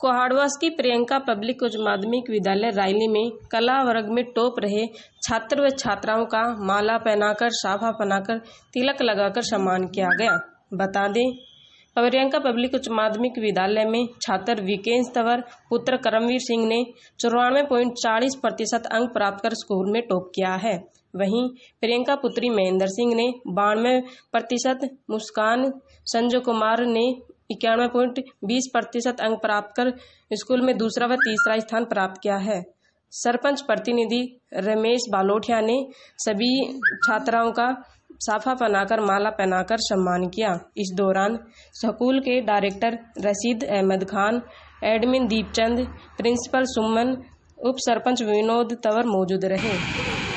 कोहाड़वास की प्रियंका पब्लिक उच्च माध्यमिक विद्यालय रायली में कला वर्ग में टॉप रहे छात्र व छात्राओं का माला पहनाकर साफा पहनाकर तिलक लगाकर सम्मान किया गया बता दें प्रियंका पब्लिक उच्च माध्यमिक विद्यालय में छात्र विकेंस तवर पुत्र करमवीर सिंह ने चौरानवे पॉइंट चालीस प्रतिशत अंक प्राप्त कर स्कूल में टॉप किया है वहीं प्रियंका पुत्री महेंद्र सिंह ने बानवे प्रतिशत मुस्कान संजय कुमार ने इक्यानवे पॉइंट बीस प्रतिशत अंक प्राप्त कर स्कूल में दूसरा व तीसरा स्थान प्राप्त किया है सरपंच प्रतिनिधि रमेश बालोठिया ने सभी छात्राओं का साफा पहनाकर माला पहनाकर सम्मान किया इस दौरान स्कूल के director Rashid Ahmed Khan admin Deepchand principal Suman उप सरपंच विनोद तंवर मौजूद रहे